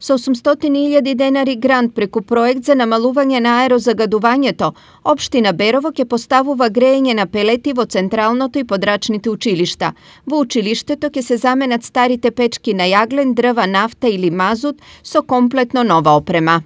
со 800.000 денари грант преку проект за намалување на аерозагадувањето, Општина Берово ќе поставува грејење на пелети во централното и подрачните училишта. Во училиштето ќе се заменат старите печки на јаглен, дрва, нафта или мазут со комплетно нова опрема.